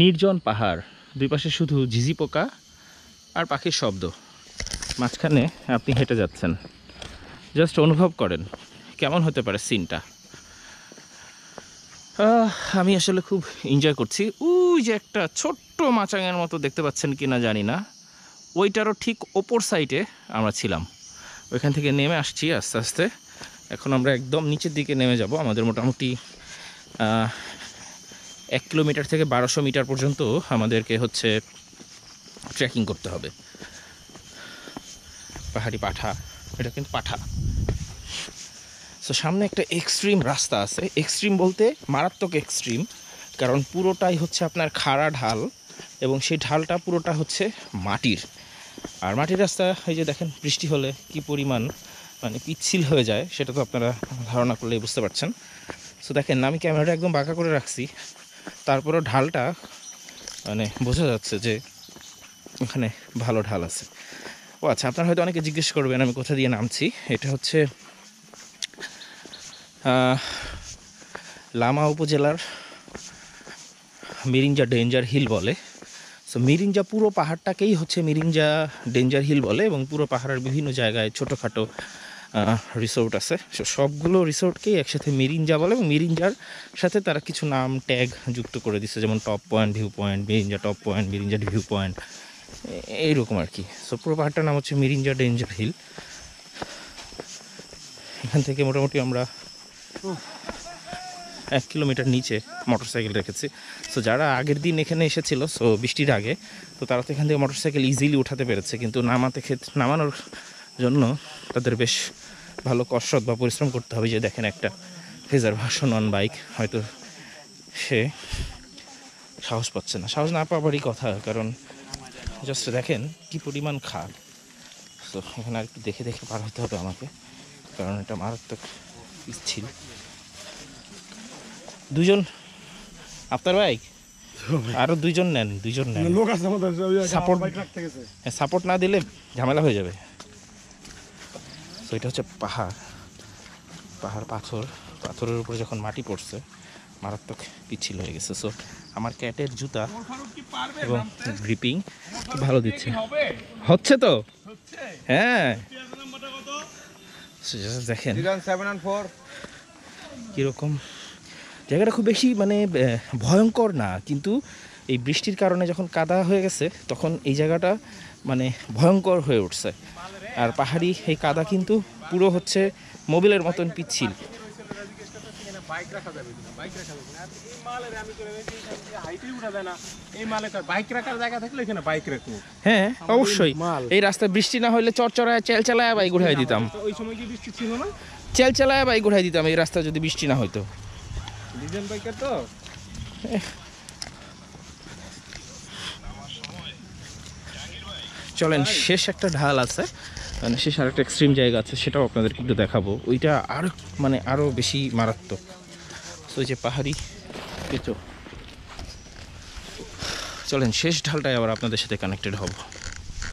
নির্জন পাহাড় দুই পাশে শুধু ঝিঝি পোকা আর পাখির শব্দ মাঝখানে আপনি হেঁটে যাচ্ছেন জাস্ট অনুভব করেন কেমন হতে পারে সিনটা আমি আসলে খুব এনজয় করছি ওই যে একটা ছোট্ট মাচাঙের মতো দেখতে পাচ্ছেন কি না জানি না ওইটারও ঠিক ওপর সাইডে আমরা ছিলাম ওইখান থেকে নেমে আসছি আস্তে আস্তে এখন আমরা একদম নিচের দিকে নেমে যাব আমাদের মোটামুটি এক কিলোমিটার থেকে বারোশো মিটার পর্যন্ত আমাদেরকে হচ্ছে ট্রেকিং করতে হবে পাহাড়ি পাঠা এটা কিন্তু পাঠা সো সামনে একটা এক্সট্রিম রাস্তা আছে এক্সট্রিম বলতে মারাত্মক এক্সট্রিম কারণ পুরোটাই হচ্ছে আপনার খাড়া ঢাল এবং সেই ঢালটা পুরোটা হচ্ছে মাটির আর মাটির রাস্তা এই যে দেখেন বৃষ্টি হলে কি পরিমাণ মানে পিচ্ছিল হয়ে যায় সেটা তো আপনারা ধারণা করলেই বুঝতে পারছেন সো দেখেন আমি ক্যামেরাটা একদম বাঁকা করে রাখছি তারপরও ঢালটা মানে বোঝা যাচ্ছে যে ওখানে ভালো ঢাল আছে ও আচ্ছা আপনারা হয়তো অনেকে জিজ্ঞেস করবেন আমি কোথা দিয়ে নামছি এটা হচ্ছে লামা উপজেলার মিরিঞ্জা ডেঞ্জার হিল বলে সো মিরিঞ্জা পুরো পাহাড়টাকেই হচ্ছে মিরিঞ্জা ডেঞ্জার হিল বলে এবং পুরো পাহাড়ের বিভিন্ন জায়গায় ছোটোখাটো রিসোর্ট আছে সবগুলো রিসোর্টকেই একসাথে মিরিঞ্জা বলে এবং মিরিঞ্জার সাথে তারা কিছু নাম ট্যাগ যুক্ত করে দিচ্ছে যেমন top point view point Mirinja top point মিরিঞ্জার ভিউ পয়েন্ট এইরকম আর কি সো পুরো পাহাড়টার নাম হচ্ছে মিরিঞ্জা ডেঞ্জার হিল এখান থেকে মোটামুটি আমরা এক কিলোমিটার নিচে মোটরসাইকেল রেখেছি সো যারা আগের দিন এখানে এসেছিলো সো বৃষ্টির আগে তো তারা তো এখান থেকে মোটরসাইকেল ইজিলি উঠাতে পেরেছে কিন্তু নামাতে ক্ষেত্রে নামানোর জন্য তাদের বেশ ভালো কসরত বা পরিশ্রম করতে হবে যে দেখেন একটা ফেজার ভাষণ অন বাইক হয়তো সে সাহস পাচ্ছে না সাহস না পাওয়ারই কথা কারণ জাস্ট দেখেন কি পরিমাণ খাল তো এখানে আর একটু দেখে দেখে পার হতে হবে আমাকে কারণ এটা মারাত্মক ছিল দুজন আপনার বাইক আরো দুইজন নেন দুইজন নেন সাপোর্ট হ্যাঁ, না দিলে ঝামেলা হয়ে যাবে তো এটা হচ্ছে পাহাড় পাহাড় পাথর পাথরের উপরে যখন মাটি পড়ছে মারাত্মক পিছিল হয়ে গেছে সো আমার ক্যাটের জুতা এবং গ্রিপিং ভালো দিচ্ছে হচ্ছে তো হ্যাঁ দেখেন কীরকম জায়গাটা খুব বেশি মানে ভয়ঙ্কর না কিন্তু এই বৃষ্টির কারণে যখন কাদা হয়ে গেছে তখন এই জায়গাটা মানে ভয়ঙ্কর হয়ে উঠছে আর পাহাড়ি এই কাদা কিন্তু পুরো হচ্ছে মোবিলের মতন পিচ্ছিল হ্যাঁ অবশ্যই এই রাস্তায় বৃষ্টি না হলে চেল চালায় বাইক উঠাই দিতাম ওই সময় কি বৃষ্টি ছিল না চেলচেলায় বাইক উঠাই দিতাম এই রাস্তায় যদি বৃষ্টি না হইতো ডিজেল বাইকার তো চলেন শেষ একটা ঢাল আছে মানে শেষ আর একটা এক্সট্রিম জায়গা আছে সেটাও আপনাদেরকে একটু দেখাবো ওইটা আরও মানে আরও বেশি মারাত্মক তো যে পাহাড়ি কেচো চলেন শেষ ঢালটাই আবার আপনাদের সাথে কানেক্টেড হবো